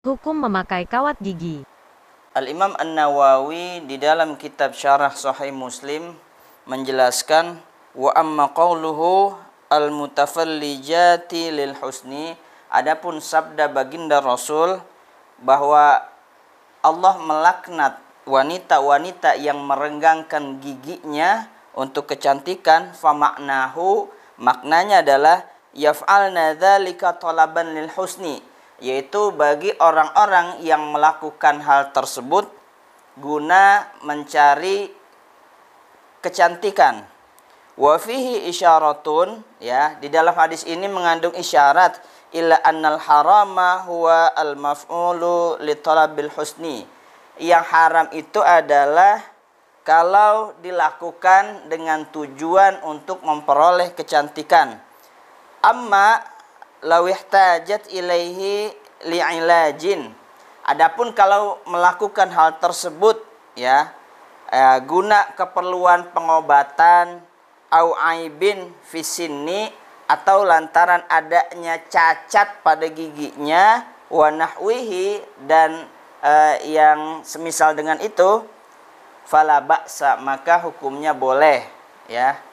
Hukum memakai kawat gigi. Al-Imam An-Nawawi di dalam kitab Syarah Sahih Muslim menjelaskan wa amma qawluhu al-mutafallijati lil husni adapun sabda baginda Rasul bahwa Allah melaknat wanita-wanita yang merenggangkan giginya untuk kecantikan famaknahu maknanya adalah yaf'alna dzalika talaban lil husni yaitu bagi orang-orang yang melakukan hal tersebut guna mencari kecantikan. Wafihi isyaratun ya di dalam hadis ini mengandung isyarat illa annal harama huwa al maf'ulu li talabil husni. Yang haram itu adalah kalau dilakukan dengan tujuan untuk memperoleh kecantikan. Amma lawihtajat ilaihi li'ilajin. Adapun kalau melakukan hal tersebut ya eh, guna keperluan pengobatan au aibin fisini atau lantaran adanya cacat pada giginya wanahwihi dan eh, yang semisal dengan itu fala maka hukumnya boleh ya